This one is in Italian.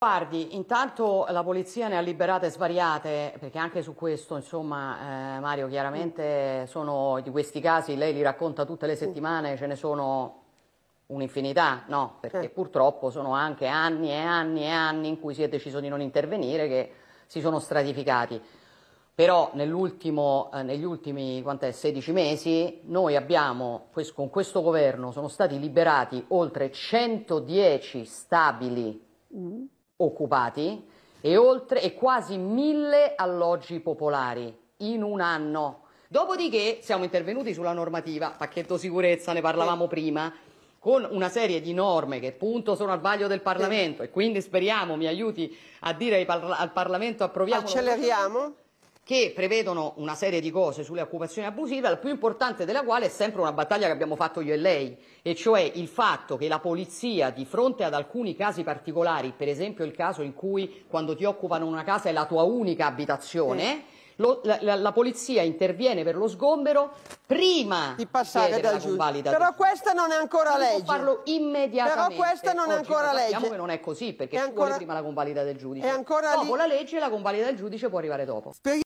Guardi, intanto la polizia ne ha liberate svariate, perché anche su questo, insomma, eh, Mario, chiaramente mm. sono di questi casi, lei li racconta tutte le mm. settimane, ce ne sono un'infinità, no? Perché certo. purtroppo sono anche anni e anni e anni in cui si è deciso di non intervenire, che si sono stratificati. Però eh, negli ultimi 16 mesi noi abbiamo, con questo governo, sono stati liberati oltre 110 stabili. Mm occupati e, oltre, e quasi mille alloggi popolari in un anno. Dopodiché siamo intervenuti sulla normativa, pacchetto sicurezza, ne parlavamo sì. prima, con una serie di norme che appunto sono al vaglio del Parlamento sì. e quindi speriamo mi aiuti a dire al Parlamento approviamo. Acceleriamo che prevedono una serie di cose sulle occupazioni abusive, la più importante della quale è sempre una battaglia che abbiamo fatto io e lei, e cioè il fatto che la polizia di fronte ad alcuni casi particolari, per esempio il caso in cui quando ti occupano una casa è la tua unica abitazione, sì. Lo, la, la, polizia interviene per lo sgombero prima di passare dal giudice. Però questa non è ancora non legge. farlo immediatamente. Però questa non Oggi è ancora legge. Sappiamo che non è così perché è ancora... prima la convalida del giudice. È ancora dopo li... la legge la convalida del giudice può arrivare dopo. Speri